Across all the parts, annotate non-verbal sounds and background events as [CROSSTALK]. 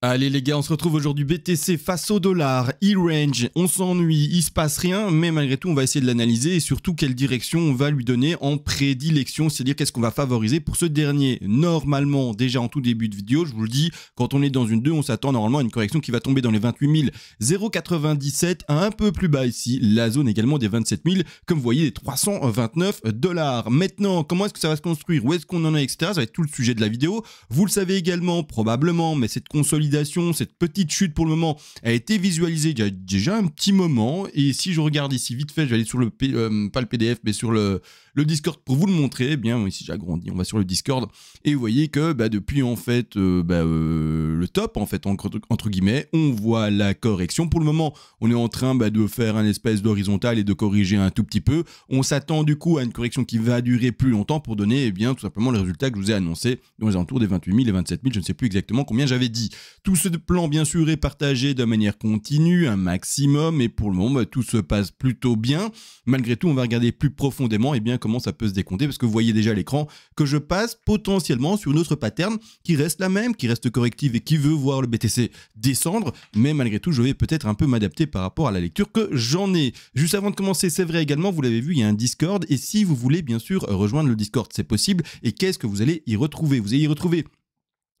Allez les gars, on se retrouve aujourd'hui BTC face au dollar, e-range, on s'ennuie, il se passe rien, mais malgré tout on va essayer de l'analyser et surtout quelle direction on va lui donner en prédilection, c'est-à-dire qu'est-ce qu'on va favoriser pour ce dernier. Normalement, déjà en tout début de vidéo, je vous le dis, quand on est dans une 2, on s'attend normalement à une correction qui va tomber dans les 28 097, un peu plus bas ici, la zone également des 27 000, comme vous voyez, des 329 dollars. Maintenant, comment est-ce que ça va se construire, où est-ce qu'on en est, etc. Ça va être tout le sujet de la vidéo. Vous le savez également, probablement, mais cette consolidation cette petite chute pour le moment, a été visualisée déjà un petit moment. Et si je regarde ici vite fait, je vais aller sur le, euh, pas le PDF, mais sur le, le Discord pour vous le montrer. Eh bien, ici j'agrandis, on va sur le Discord. Et vous voyez que bah, depuis en fait euh, bah, euh, le top, en fait, entre, guillemets, on voit la correction. Pour le moment, on est en train bah, de faire un espèce d'horizontal et de corriger un tout petit peu. On s'attend du coup à une correction qui va durer plus longtemps pour donner eh bien, tout simplement le résultat que je vous ai annoncé dans les alentours des 28 000 et 27 000. Je ne sais plus exactement combien j'avais dit. Tout ce plan, bien sûr, est partagé de manière continue, un maximum, et pour le moment, bah, tout se passe plutôt bien. Malgré tout, on va regarder plus profondément et eh bien comment ça peut se décompter, parce que vous voyez déjà l'écran que je passe potentiellement sur une autre pattern qui reste la même, qui reste corrective et qui veut voir le BTC descendre, mais malgré tout, je vais peut-être un peu m'adapter par rapport à la lecture que j'en ai. Juste avant de commencer, c'est vrai également, vous l'avez vu, il y a un Discord, et si vous voulez, bien sûr, rejoindre le Discord, c'est possible, et qu'est-ce que vous allez y retrouver Vous allez y retrouver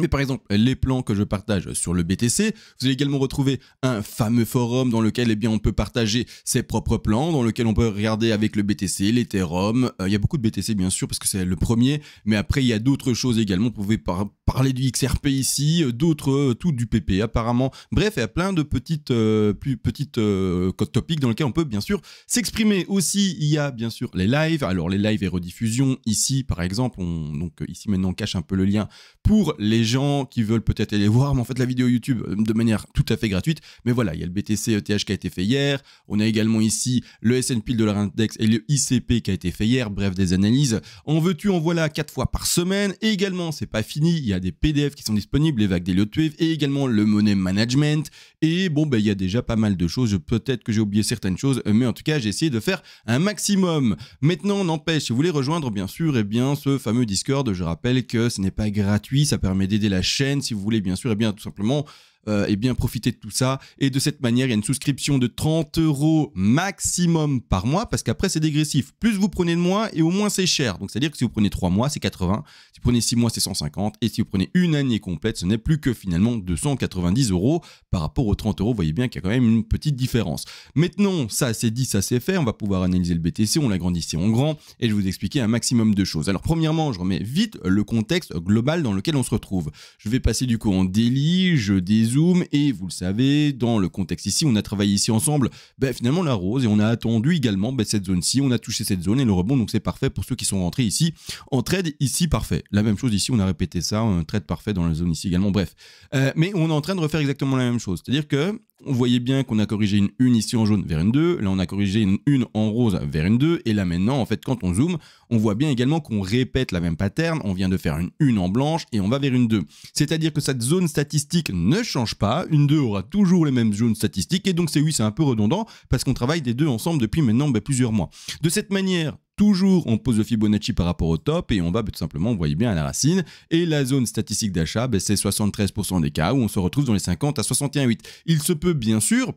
mais par exemple, les plans que je partage sur le BTC, vous allez également retrouver un fameux forum dans lequel eh bien, on peut partager ses propres plans, dans lequel on peut regarder avec le BTC, l'Ethereum. Euh, il y a beaucoup de BTC bien sûr parce que c'est le premier, mais après il y a d'autres choses également. Vous pouvez par parler du XRP ici, euh, d'autres, euh, tout du PP apparemment. Bref, il y a plein de petites, euh, plus petites euh, topics dans lesquels on peut bien sûr s'exprimer. Aussi, il y a bien sûr les lives. Alors les lives et rediffusions, ici par exemple, on, donc ici maintenant on cache un peu le lien pour les gens qui veulent peut-être aller voir, mais en fait la vidéo YouTube de manière tout à fait gratuite. Mais voilà, il y a le BTC ETH qui a été fait hier. On a également ici le S&P, de dollar index et le ICP qui a été fait hier. Bref, des analyses. En veux-tu, en voilà quatre fois par semaine. Et également, c'est pas fini. Il y a y a des PDF qui sont disponibles, les vagues des lieux et également le Money Management. Et bon, ben, il y a déjà pas mal de choses. Peut-être que j'ai oublié certaines choses, mais en tout cas, j'ai essayé de faire un maximum. Maintenant, n'empêche, si vous voulez rejoindre, bien sûr, et eh bien, ce fameux Discord, je rappelle que ce n'est pas gratuit, ça permet d'aider la chaîne si vous voulez, bien sûr, et eh bien, tout simplement et euh, eh bien profiter de tout ça. Et de cette manière, il y a une souscription de 30 euros maximum par mois, parce qu'après c'est dégressif. Plus vous prenez de mois et au moins c'est cher. Donc c'est-à-dire que si vous prenez 3 mois, c'est 80. Si vous prenez 6 mois, c'est 150. Et si vous prenez une année complète, ce n'est plus que finalement 290 euros par rapport aux 30 euros. Vous voyez bien qu'il y a quand même une petite différence. Maintenant, ça c'est dit, ça c'est fait. On va pouvoir analyser le BTC, on l'agrandissait en grand, et je vais vous expliquer un maximum de choses. Alors premièrement, je remets vite le contexte global dans lequel on se retrouve. Je vais passer du coup en délit, je dézoome et vous le savez, dans le contexte ici, on a travaillé ici ensemble ben, finalement la rose et on a attendu également ben, cette zone-ci. On a touché cette zone et le rebond, donc c'est parfait pour ceux qui sont rentrés ici. En trade, ici, parfait. La même chose ici, on a répété ça, un trade parfait dans la zone ici également. Bref. Euh, mais on est en train de refaire exactement la même chose. C'est-à-dire que on voyait bien qu'on a corrigé une une ici en jaune vers une 2, là on a corrigé une une en rose vers une 2, et là maintenant, en fait, quand on zoome, on voit bien également qu'on répète la même pattern, on vient de faire une une en blanche et on va vers une 2. C'est-à-dire que cette zone statistique ne change pas, une 2 aura toujours les mêmes zones statistiques, et donc c'est oui, c'est un peu redondant, parce qu'on travaille des deux ensemble depuis maintenant ben, plusieurs mois. De cette manière, Toujours, on pose le Fibonacci par rapport au top et on va bah, tout simplement, vous voyez bien, à la racine. Et la zone statistique d'achat, bah, c'est 73% des cas où on se retrouve dans les 50 à 61,8. Il se peut bien sûr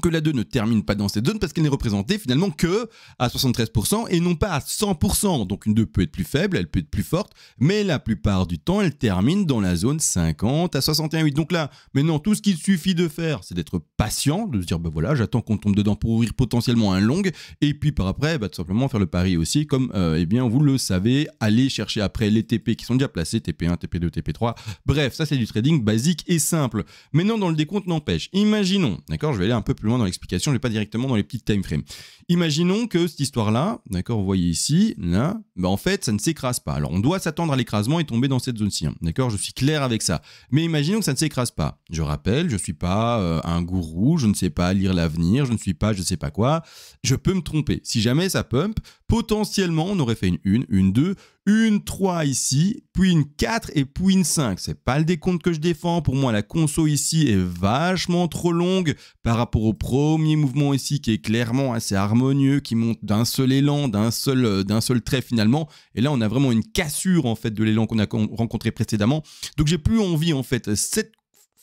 que la 2 ne termine pas dans cette zone parce qu'elle n'est représentée finalement que à 73% et non pas à 100%. Donc une 2 peut être plus faible, elle peut être plus forte, mais la plupart du temps, elle termine dans la zone 50 à 61,8. Donc là, maintenant, tout ce qu'il suffit de faire, c'est d'être patient, de se dire, ben voilà, j'attends qu'on tombe dedans pour ouvrir potentiellement un long, et puis par après, ben, tout simplement faire le pari aussi, comme, euh, eh bien, vous le savez, aller chercher après les TP qui sont déjà placés, TP1, TP2, TP3. Bref, ça c'est du trading basique et simple. Maintenant, dans le décompte n'empêche, imaginons, d'accord, je vais aller un peu plus loin dans l'explication, je vais pas directement dans les petites time frames. Imaginons que cette histoire-là, d'accord, vous voyez ici, là, bah en fait, ça ne s'écrase pas. Alors, on doit s'attendre à l'écrasement et tomber dans cette zone-ci, hein, d'accord Je suis clair avec ça. Mais imaginons que ça ne s'écrase pas. Je rappelle, je ne suis pas euh, un gourou, je ne sais pas lire l'avenir, je ne suis pas je ne sais pas quoi. Je peux me tromper. Si jamais ça pump, potentiellement, on aurait fait une 1, une 2, une 3 ici, puis une 4 et puis une 5. C'est pas le décompte que je défends. Pour moi, la conso ici est vachement trop longue par rapport au premier mouvement ici qui est clairement assez harmonieux, qui monte d'un seul élan, d'un seul, euh, d'un seul trait finalement. Et là, on a vraiment une cassure en fait de l'élan qu'on a rencontré précédemment. Donc j'ai plus envie en fait cette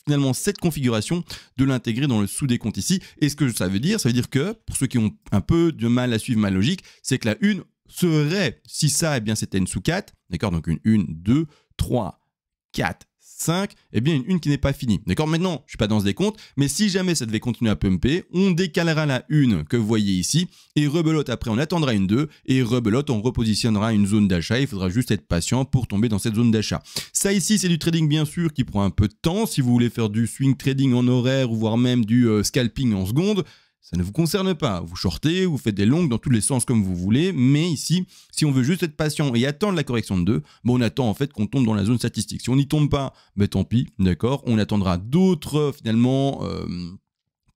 finalement cette configuration, de l'intégrer dans le sous-décompte ici. Et ce que ça veut dire, ça veut dire que, pour ceux qui ont un peu de mal à suivre ma logique, c'est que la une serait, si ça, et eh bien c'était une sous 4, d'accord Donc une 1, 2, 3, 4, 5, et eh bien une, qui n'est pas finie. D'accord Maintenant, je ne suis pas dans ce décompte, mais si jamais ça devait continuer à pumper, on décalera la une que vous voyez ici, et rebelote après, on attendra une 2, et rebelote, on repositionnera une zone d'achat, il faudra juste être patient pour tomber dans cette zone d'achat. Ça ici, c'est du trading bien sûr qui prend un peu de temps, si vous voulez faire du swing trading en horaire, ou voire même du euh, scalping en seconde, ça ne vous concerne pas. Vous shortez, vous faites des longues dans tous les sens comme vous voulez, mais ici, si on veut juste être patient et attendre la correction de 2, bon, bah, on attend en fait qu'on tombe dans la zone statistique. Si on n'y tombe pas, mais bah, tant pis, d'accord On attendra d'autres, euh, finalement, euh,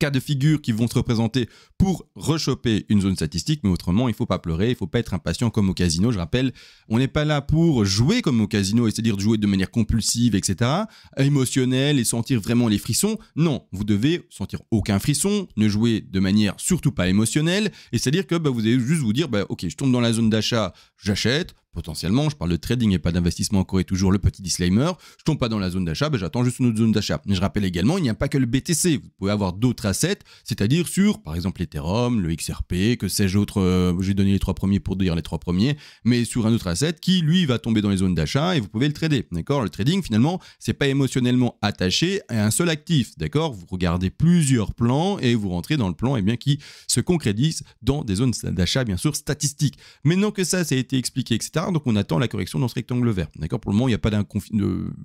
cas de figure qui vont se représenter pour rechoper une zone statistique, mais autrement, il ne faut pas pleurer, il ne faut pas être impatient comme au casino. Je rappelle, on n'est pas là pour jouer comme au casino, c'est-à-dire jouer de manière compulsive, etc., émotionnelle et sentir vraiment les frissons. Non, vous devez sentir aucun frisson, ne jouer de manière surtout pas émotionnelle, et c'est-à-dire que bah, vous allez juste vous dire, bah, ok, je tombe dans la zone d'achat, j'achète, potentiellement, je parle de trading et pas d'investissement encore et toujours le petit disclaimer, je tombe pas dans la zone d'achat, ben j'attends juste une autre zone d'achat. Je rappelle également, il n'y a pas que le BTC, vous pouvez avoir d'autres assets, c'est-à-dire sur par exemple l'Ethereum, le XRP, que sais-je autre, euh, j'ai donné les trois premiers pour dire les trois premiers, mais sur un autre asset qui lui va tomber dans les zones d'achat et vous pouvez le trader. D'accord Le trading finalement, c'est pas émotionnellement attaché à un seul actif, d'accord Vous regardez plusieurs plans et vous rentrez dans le plan eh bien qui se concrétise dans des zones d'achat bien sûr statistiques. Maintenant que ça, ça a été expliqué, etc donc on attend la correction dans ce rectangle vert. D'accord Pour le moment, il n'y a pas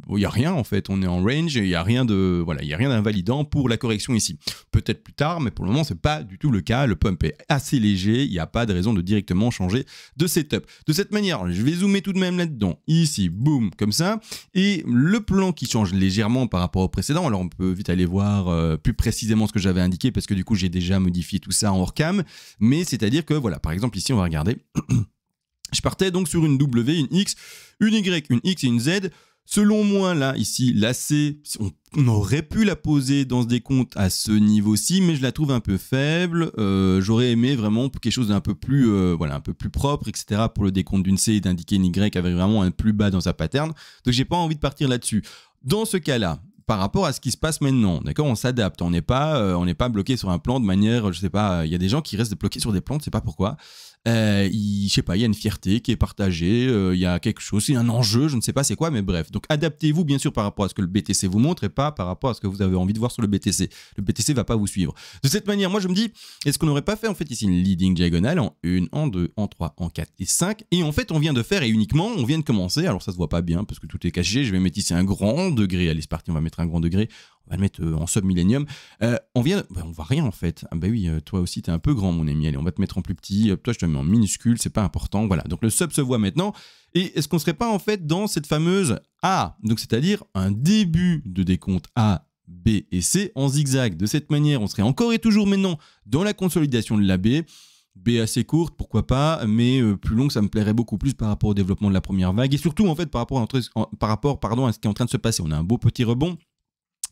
il y a rien en fait. On est en range et il n'y a rien de, voilà, il y a rien d'invalidant pour la correction ici. Peut-être plus tard, mais pour le moment, c'est pas du tout le cas. Le pump est assez léger. Il n'y a pas de raison de directement changer de setup. De cette manière, je vais zoomer tout de même là-dedans. Ici, boum, comme ça. Et le plan qui change légèrement par rapport au précédent. Alors, on peut vite aller voir euh, plus précisément ce que j'avais indiqué parce que du coup, j'ai déjà modifié tout ça en hors cam. Mais c'est-à-dire que voilà, par exemple, ici, on va regarder. [CLEARS THROAT] Je partais donc sur une W, une X, une Y, une X et une Z. Selon moi, là, ici, la C, on, aurait pu la poser dans ce décompte à ce niveau-ci, mais je la trouve un peu faible. Euh, j'aurais aimé vraiment quelque chose d'un peu plus, euh, voilà, un peu plus propre, etc. Pour le décompte d'une C et d'indiquer une Y avec vraiment un plus bas dans sa pattern. Donc, j'ai pas envie de partir là-dessus. Dans ce cas-là, par rapport à ce qui se passe maintenant. D'accord On s'adapte. On n'est pas, euh, pas bloqué sur un plan de manière, je sais pas. Il y a des gens qui restent bloqués sur des plans, je sais pas pourquoi. Euh, il, je sais pas, il y a une fierté qui est partagée, euh, il y a quelque chose, il y a un enjeu, je ne sais pas c'est quoi, mais bref. Donc adaptez-vous bien sûr par rapport à ce que le BTC vous montre et pas par rapport à ce que vous avez envie de voir sur le BTC. Le BTC va pas vous suivre. De cette manière, moi je me dis, est-ce qu'on n'aurait pas fait en fait ici une leading diagonale en 1, en 2, en 3, en 4 et 5 Et en fait, on vient de faire et uniquement, on vient de commencer. Alors ça se voit pas bien parce que tout est caché. Je vais mettre ici un grand degré. Allez, c'est parti, on va mettre un grand degré on va le mettre euh, en sub-millénium. Euh, on vient, bah, on voit rien en fait. Ah, bah oui, euh, toi aussi tu es un peu grand mon ami. Allez, on va te mettre en plus petit. Toi je te mets en minuscule, c'est pas important. Voilà. Donc le sub se voit maintenant. Et est-ce qu'on serait pas en fait dans cette fameuse A Donc c'est-à-dire un début de décompte A B et C en zigzag. De cette manière, on serait encore et toujours maintenant dans la consolidation de la B. B assez courte, pourquoi pas, mais plus longue, ça me plairait beaucoup plus par rapport au développement de la première vague et surtout en fait par rapport à ce qui est en train de se passer. On a un beau petit rebond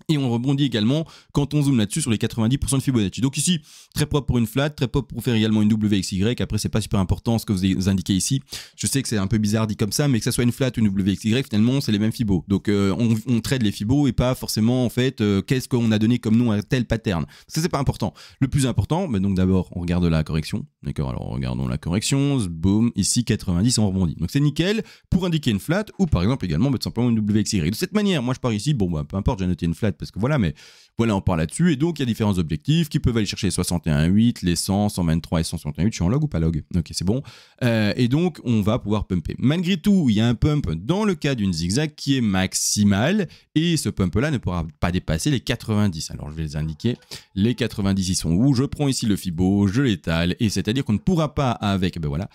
et on rebondit également quand on zoome là-dessus sur les 90% de Fibonacci. Donc ici, très propre pour une flat, très propre pour faire également une WXY. Après, c'est pas super important ce que vous indiquez ici. Je sais que c'est un peu bizarre dit comme ça, mais que ça soit une flat ou une WXY, finalement, c'est les mêmes Fibos. Donc euh, on, on, trade les Fibos et pas forcément, en fait, euh, qu'est-ce qu'on a donné comme nom à tel pattern. Ça, c'est pas important. Le plus important, bah, donc d'abord, on regarde la correction. D'accord, alors regardons la correction. Boom, ici 90, on rebondit. Donc c'est nickel pour indiquer une flat ou par exemple également bah, simplement une WXY. De cette manière, moi je pars ici, bon, bah, peu importe, j'ai noté une flat parce que voilà, mais voilà, on parle là-dessus. Et donc, il y a différents objectifs qui peuvent aller chercher les 61.8, les 100, 123 et 168 Je suis en log ou pas log Ok, c'est bon. Euh, et donc, on va pouvoir pumper. Malgré tout, il y a un pump dans le cas d'une zigzag qui est maximal et ce pump-là ne pourra pas dépasser les 90. Alors, je vais les indiquer. Les 90, ils sont où Je prends ici le Fibo, je l'étale et c'est-à-dire qu'on ne pourra pas avec, ben voilà,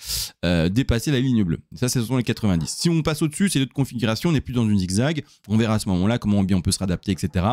euh, dépasser la ligne bleue. Ça, ce sont les 90. Si on passe au-dessus, c'est notre configuration, on n'est plus dans une zigzag. On verra à ce moment-là comment bien on peut se réadapter, etc.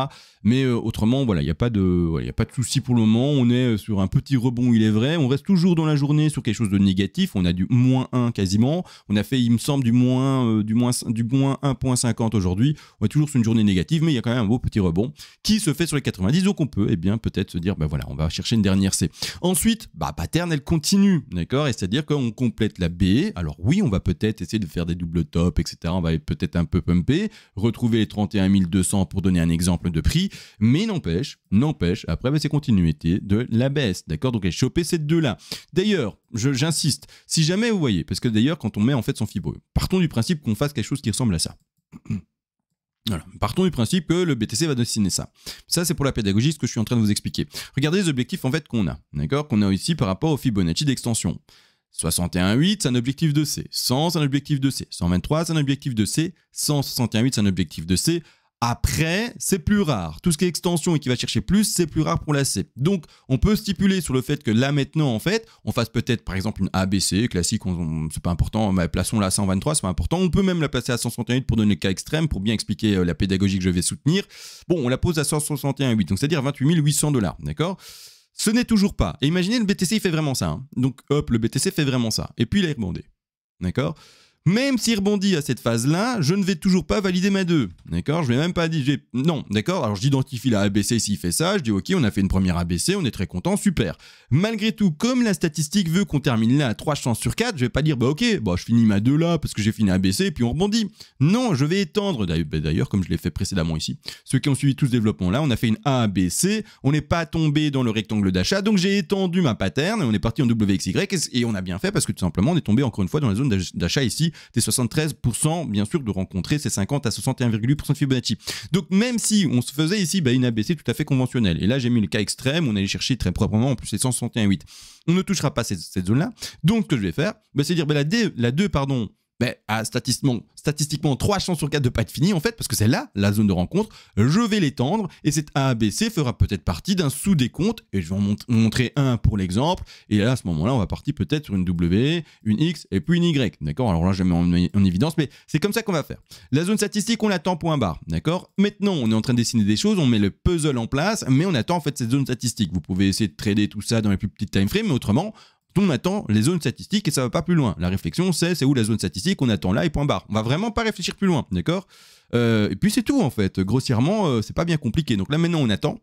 Mais euh, autrement, voilà, il n'y a pas de, il a de souci pour le moment. On est euh, sur un petit rebond, il est vrai. On reste toujours dans la journée sur quelque chose de négatif. On a du moins 1 quasiment. On a fait, il me semble, du moins, euh, du moins, du moins 1.50 aujourd'hui. On est toujours sur une journée négative, mais il y a quand même un beau petit rebond qui se fait sur les 90. Donc on peut, eh bien, peut-être se dire, bah, voilà, on va chercher une dernière C. Ensuite, bah, pattern, elle continue, d'accord c'est-à-dire qu'on complète la B. Alors oui, on va peut-être essayer de faire des doubles tops, etc. On va peut-être un peu pumper, retrouver les 31 200 pour donner un exemple de prix, mais n'empêche, n'empêche, après bah, c'est continuité de la baisse, d'accord Donc elle choper ces deux-là. D'ailleurs, j'insiste, si jamais vous voyez, parce que d'ailleurs quand on met en fait son fibreux, partons du principe qu'on fasse quelque chose qui ressemble à ça. [CLEARS THROAT] Voilà. Partons du principe que le BTC va dessiner ça. Ça, c'est pour la pédagogie, ce que je suis en train de vous expliquer. Regardez les objectifs en fait qu'on a, d'accord Qu'on a ici par rapport au Fibonacci d'extension. 61,8, c'est un objectif de C. 100, c'est un objectif de C. 123, c'est un objectif de C. 161,8, c'est un objectif de C. Après, c'est plus rare. Tout ce qui est extension et qui va chercher plus, c'est plus rare pour la C. Donc, on peut stipuler sur le fait que là maintenant, en fait, on fasse peut-être par exemple une ABC classique, c'est pas important, mais plaçons la à 123, c'est pas important. On peut même la placer à 168 pour donner le cas extrême, pour bien expliquer euh, la pédagogie que je vais soutenir. Bon, on la pose à 161,8, donc c'est-à-dire 28 800 dollars, d'accord Ce n'est toujours pas. Et imaginez, le BTC, il fait vraiment ça. Hein. Donc, hop, le BTC fait vraiment ça. Et puis, il est rebondé, d'accord même s'il rebondit à cette phase-là, je ne vais toujours pas valider ma 2. D'accord Je ne vais même pas dire... Non, d'accord Alors j'identifie la ABC s'il fait ça, je dis ok, on a fait une première ABC, on est très content, super. Malgré tout, comme la statistique veut qu'on termine là à 3 chances sur 4, je vais pas dire bah, ok, bah, je finis ma 2 là parce que j'ai fini ABC et puis on rebondit. Non, je vais étendre, bah, d'ailleurs comme je l'ai fait précédemment ici. Ceux qui ont suivi tout ce développement là, on a fait une ABC, on n'est pas tombé dans le rectangle d'achat, donc j'ai étendu ma pattern et on est parti en WXY et on a bien fait parce que tout simplement on est tombé encore une fois dans la zone d'achat ici des 73%, bien sûr, de rencontrer ces 50 à 61,8% de Fibonacci. Donc même si on se faisait ici bah, une ABC tout à fait conventionnelle, et là j'ai mis le cas extrême, on allait chercher très proprement en plus les 161,8, on ne touchera pas cette, zone-là. Donc ce que je vais faire, bah, c'est dire bah, la, D, la 2, pardon, mais ben, à statistiquement, statistiquement 3 chances sur 4 de pas être fini en fait, parce que c'est là la zone de rencontre. Je vais l'étendre et cet ABC fera peut-être partie d'un sous-décompte et je vais en montrer un pour l'exemple. Et là, à ce moment-là, on va partir peut-être sur une W, une X et puis une Y. D'accord Alors là, je mets en, évidence, mais c'est comme ça qu'on va faire. La zone statistique, on l'attend point barre. D'accord Maintenant, on est en train de dessiner des choses, on met le puzzle en place, mais on attend en fait cette zone statistique. Vous pouvez essayer de trader tout ça dans les plus petites time mais autrement, on attend les zones statistiques et ça va pas plus loin. La réflexion, c'est où la zone statistique, on attend là et point barre. On va vraiment pas réfléchir plus loin, d'accord euh, Et puis c'est tout en fait. Grossièrement, euh, c'est pas bien compliqué. Donc là maintenant, on attend.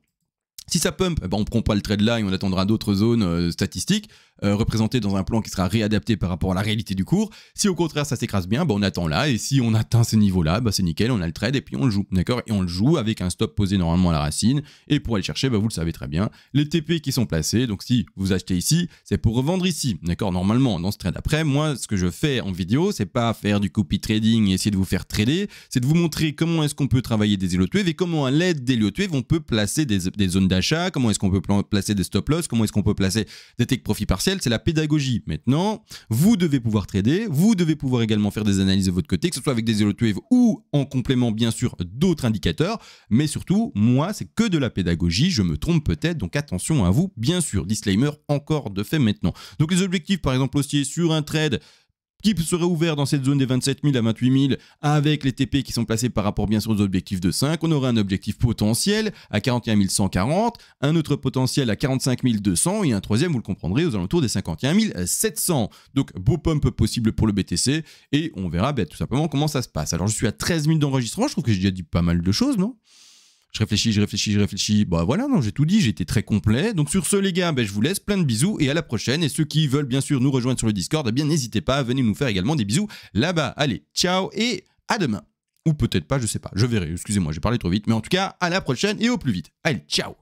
Si ça pump, eh ben on ne prend pas le trade là et on attendra d'autres zones euh, statistiques euh, représentées dans un plan qui sera réadapté par rapport à la réalité du cours. Si au contraire ça s'écrase bien, ben on attend là, et si on atteint ces niveaux là ben, c'est nickel, on a le trade et puis on le joue, d'accord Et on le joue avec un stop posé normalement à la racine, et pour aller chercher, ben, vous le savez très bien, les TP qui sont placés, donc si vous achetez ici, c'est pour revendre ici, d'accord Normalement, dans ce trade après, moi, ce que je fais en vidéo, c'est pas faire du copy trading et essayer de vous faire trader, c'est de vous montrer comment est-ce qu'on peut travailler des îlots et comment à l'aide des Elliott on peut placer des, des zones comment est-ce qu'on peut placer des stop loss, comment est-ce qu'on peut placer des take profit partiels, c'est la pédagogie. Maintenant, vous devez pouvoir trader, vous devez pouvoir également faire des analyses de votre côté, que ce soit avec des zero-to-wave ou en complément bien sûr d'autres indicateurs, mais surtout, moi, c'est que de la pédagogie, je me trompe peut-être, donc attention à vous, bien sûr, disclaimer encore de fait maintenant. Donc les objectifs par exemple aussi sur un trade, qui serait ouvert dans cette zone des 27 000 à 28 000 avec les TP qui sont placés par rapport bien sûr aux objectifs de 5. On aurait un objectif potentiel à 41 140, un autre potentiel à 45 200 et un troisième, vous le comprendrez, aux alentours des 51 700. Donc beau pump possible pour le BTC et on verra ben, tout simplement comment ça se passe. Alors je suis à 13 000 d'enregistrement, je trouve que j'ai déjà dit pas mal de choses, non je réfléchis, je réfléchis, je réfléchis. Bah voilà, non, j'ai tout dit, j'étais très complet. Donc sur ce, les gars, bah, je vous laisse plein de bisous et à la prochaine. Et ceux qui veulent bien sûr nous rejoindre sur le Discord, eh bien n'hésitez pas, à venir nous faire également des bisous là-bas. Allez, ciao et à demain. Ou peut-être pas, je sais pas, je verrai. Excusez-moi, j'ai parlé trop vite. Mais en tout cas, à la prochaine et au plus vite. Allez, ciao